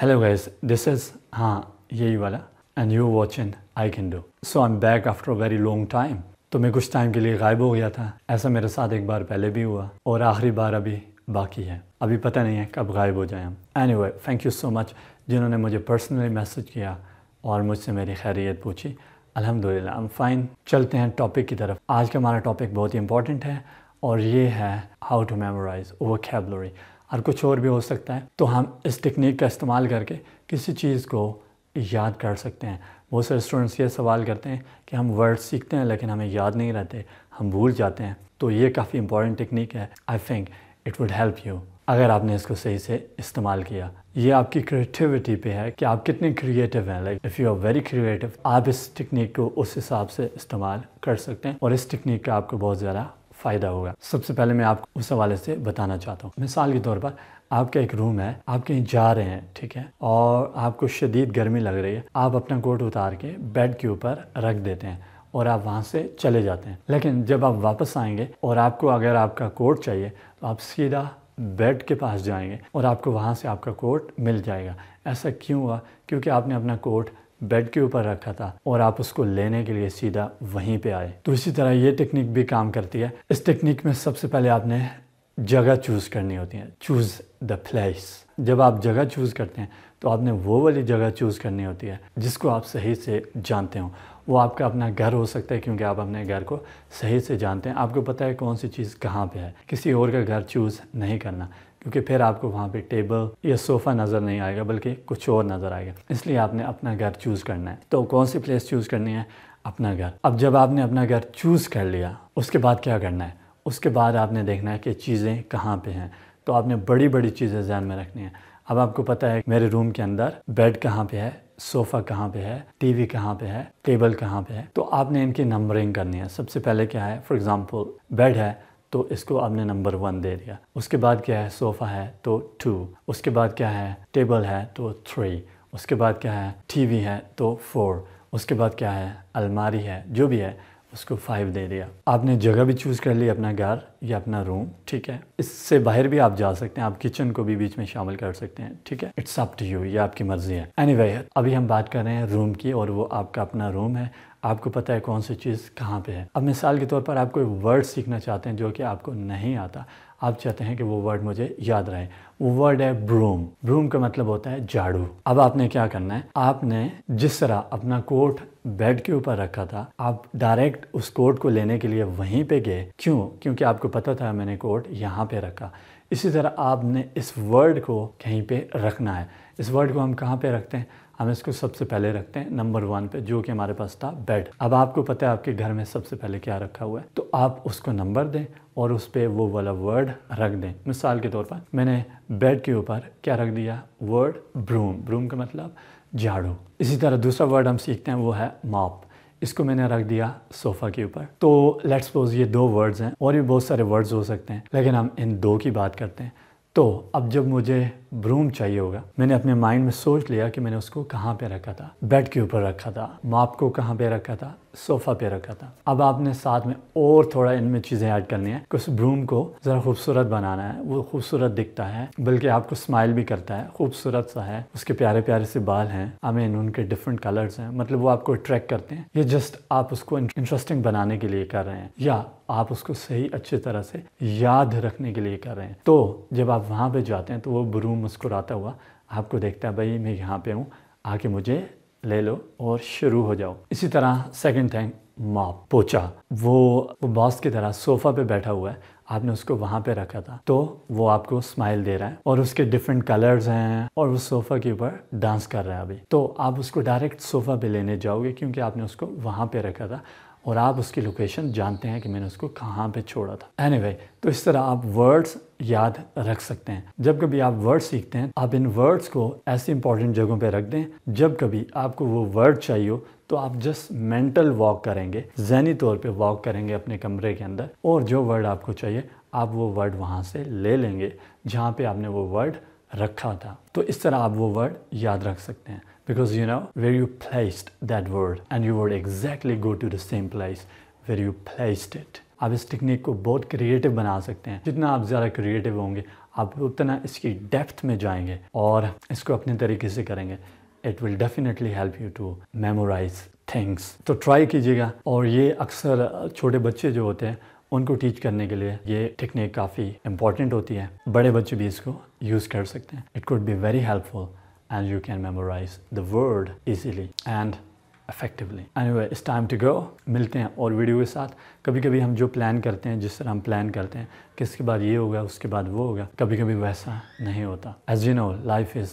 Hello guys, this is हाँ यही वाला and you watch in I can do so I am back after a very long time तो मैं कुछ time के लिए गायब हो गया था ऐसा मेरे साथ एक बार पहले भी हुआ और आखिरी बार अभी बाकी है अभी पता नहीं है कब गायब हो जाए हम anyway thank you so much जिन्होंने मुझे पर्सनली मैसेज किया और मुझसे मेरी खैरियत पूछी अलहमदिल्ला हम फ़ाइन चलते हैं टॉपिक की तरफ आज का हमारा टॉपिक बहुत ही इंपॉर्टेंट है और ये है हाउ टू मेमोराइज वोकेबलरी और कुछ और भी हो सकता है तो हम इस टेक्निक का इस्तेमाल करके किसी चीज़ को याद कर सकते हैं बहुत सारे स्टूडेंट्स ये सवाल करते हैं कि हम वर्ड सीखते हैं लेकिन हमें याद नहीं रहते हम भूल जाते हैं तो ये काफ़ी इंपॉर्टेंट टेक्निक है I think it would help you अगर आपने इसको सही से इस्तेमाल किया ये आपकी क्रिएटिविटी पे है कि आप कितने क्रिएटिव हैं like if you are very creative आप इस टेक्निक को उस हिसाब से इस्तेमाल कर सकते हैं और इस टेक्निक का आपको बहुत ज़्यादा फ़ायदा होगा सबसे पहले मैं आपको उस हवाले से बताना चाहता हूँ मिसाल के तौर पर आपका एक रूम है आप कहीं जा रहे हैं ठीक है और आपको शदीद गर्मी लग रही है आप अपना कोट उतार के बेड के ऊपर रख देते हैं और आप वहाँ से चले जाते हैं लेकिन जब आप वापस आएंगे और आपको अगर आपका कोट चाहिए तो आप सीधा बेड के पास जाएंगे और आपको वहाँ से आपका कोट मिल जाएगा ऐसा क्यों हुआ क्योंकि आपने अपना कोट बेड के ऊपर रखा था और आप उसको लेने के लिए सीधा वहीं पे आए तो इसी तरह ये टेक्निक भी काम करती है इस टेक्निक में सबसे पहले आपने जगह चूज़ करनी होती है चूज़ द प्लेस जब आप जगह चूज़ करते हैं तो आपने वो वाली जगह चूज़ करनी होती है जिसको आप सही से जानते हो वो आपका अपना घर हो सकता है क्योंकि आप अपने घर को सही से जानते हैं आपको पता है कौन सी चीज़ कहाँ पे है किसी और का घर चूज़ नहीं करना क्योंकि फिर आपको वहाँ पे टेबल या सोफ़ा नज़र नहीं आएगा बल्कि कुछ और नज़र आएगा इसलिए आपने अपना घर चूज़ करना है तो कौन सी प्लेस चूज़ करनी है अपना घर अब जब आपने अपना घर चूज़ कर लिया उसके बाद क्या करना है उसके बाद आपने देखना है कि चीज़ें कहाँ पर हैं तो आपने बड़ी बड़ी चीज़ें ध्यान में रखनी है अब आपको पता है मेरे रूम के अंदर बेड कहाँ पर है सोफ़ा कहाँ पे है टीवी कहाँ पे है टेबल कहाँ पे है तो आपने इनकी नंबरिंग करनी है सबसे पहले क्या है फॉर एग्जाम्पल बेड है तो इसको आपने नंबर वन दे दिया उसके बाद क्या है सोफ़ा है तो टू उसके बाद क्या है टेबल है तो थ्री उसके बाद क्या है टीवी है तो फोर उसके बाद क्या है अलमारी है जो भी है उसको फाइव दे दिया आपने जगह भी चूज़ कर ली अपना घर या अपना रूम ठीक है इससे बाहर भी आप जा सकते हैं आप किचन को भी बीच में शामिल कर सकते हैं ठीक है इट्स अप टू यू ये आपकी मर्जी है एनी anyway, अभी हम बात कर रहे हैं रूम की और वो आपका अपना रूम है आपको पता है कौन सी चीज़ कहाँ पे है अब मिसाल के तौर पर आप कोई वर्ड सीखना चाहते हैं जो कि आपको नहीं आता आप चाहते हैं कि वो वर्ड मुझे याद रहे वो वर्ड है ब्रूम ब्रूम का मतलब होता है झाड़ू अब आपने क्या करना है आपने जिस तरह अपना कोट बेड के ऊपर रखा था आप डायरेक्ट उस कोट को लेने के लिए वहीं पे गए क्यों क्योंकि आपको पता था मैंने कोट यहाँ पे रखा इसी तरह आपने इस वर्ड को कहीं पे रखना है इस वर्ड को हम कहाँ पे रखते हैं हम इसको सबसे पहले रखते हैं नंबर वन पे जो कि हमारे पास था बेड अब आपको पता है आपके घर में सबसे पहले क्या रखा हुआ है तो आप उसको नंबर दें और उस पर वो वाला वर्ड रख दें मिसाल के तौर पर मैंने बेड के ऊपर क्या रख दिया वर्ड ब्रूम ब्रूम का मतलब झाड़ू इसी तरह दूसरा वर्ड हम सीखते हैं वो है माप इसको मैंने रख दिया सोफ़ा के ऊपर तो लेट्स सपोज ये दो वर्ड्स हैं और भी बहुत सारे वर्ड्स हो सकते हैं लेकिन हम इन दो की बात करते हैं तो अब जब मुझे ब्रूम चाहिए होगा मैंने अपने माइंड में सोच लिया कि मैंने उसको कहाँ पे रखा था बेड के ऊपर रखा था माप को कहाँ पे रखा था सोफा पे रखा था अब आपने साथ में और थोड़ा इनमें चीजें ऐड करनी है उस ब्रूम को जरा खूबसूरत बनाना है वो खूबसूरत दिखता है बल्कि आपको स्माइल भी करता है खूबसूरत सा है उसके प्यारे प्यारे से बाल हैं आई मीन उनके डिफरेंट कलर्स हैं मतलब वो आपको अट्रैक्ट करते हैं ये जस्ट आप उसको इंटरेस्टिंग बनाने के लिए कर रहे हैं या आप उसको सही अच्छे तरह से याद रखने के लिए कर रहे हैं तो जब आप वहां पे जाते हैं तो वो ब्रूम मुस्कुराता हुआ आपको देखता है भाई मैं यहाँ पे हूँ आके मुझे ले लो और शुरू हो जाओ इसी तरह सेकंड थिंग मॉप पोचा वो वो बॉस की तरह सोफा पे बैठा हुआ है आपने उसको वहाँ पे रखा था तो वो आपको स्माइल दे रहा है और उसके डिफरेंट कलर्स हैं और वो सोफ़ा के ऊपर डांस कर रहा है अभी तो आप उसको डायरेक्ट सोफ़ा पे लेने जाओगे क्योंकि आपने उसको वहाँ पे रखा था और आप उसकी लोकेशन जानते हैं कि मैंने उसको कहाँ पे छोड़ा था एनी anyway, तो इस तरह आप वर्ड्स याद रख सकते हैं जब कभी आप वर्ड सीखते हैं आप इन वर्ड्स को ऐसी इंपॉर्टेंट जगहों पे रख दें जब कभी आपको वो वर्ड चाहिए हो तो आप जस्ट मेंटल वॉक करेंगे जहनी तौर पे वॉक करेंगे अपने कमरे के अंदर और जो वर्ड आपको चाहिए आप वो वर्ड वहाँ से ले लेंगे जहाँ पे आपने वो वर्ड रखा था तो इस तरह आप वो वर्ड याद रख सकते हैं because you know where you placed that word and you word exactly go to the same place where you placed it आप इस टेक्निक को बहुत क्रिएटिव बना सकते हैं जितना आप ज़्यादा क्रिएटिव होंगे आप उतना इसकी डेप्थ में जाएंगे और इसको अपने तरीके से करेंगे it will definitely help you to memorise things तो ट्राई कीजिएगा और ये अक्सर छोटे बच्चे जो होते हैं उनको टीच करने के लिए ये टेक्निक काफ़ी इंपॉर्टेंट होती है बड़े बच्चे भी इसको यूज़ कर सकते हैं it could be very helpful and you can memorise the word easily and effectively. Anyway, it's time to go. मिलते हैं और वीडियो के साथ कभी कभी हम जो प्लान करते हैं जिस तरह हम प्लान करते हैं कि इसके बाद ये होगा उसके बाद वो होगा कभी कभी वैसा नहीं होता as you know life is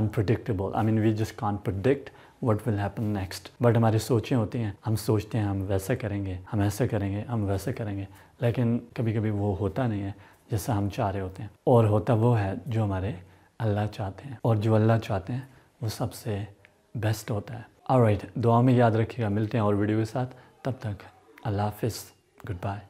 unpredictable I mean we just can't predict what will happen next but हमारी सोचें होती हैं हम सोचते हैं हम वैसा करेंगे हम ऐसा करेंगे हम वैसा करेंगे लेकिन कभी कभी वो होता नहीं है जैसा हम चाह रहे होते हैं और होता वो है जो हमारे अल्लाह चाहते हैं और जो अल्लाह चाहते हैं वो सबसे बेस्ट होता है और दुआ में याद रखिएगा मिलते हैं और वीडियो के साथ तब तक अल्लाह हाफ गुड बाय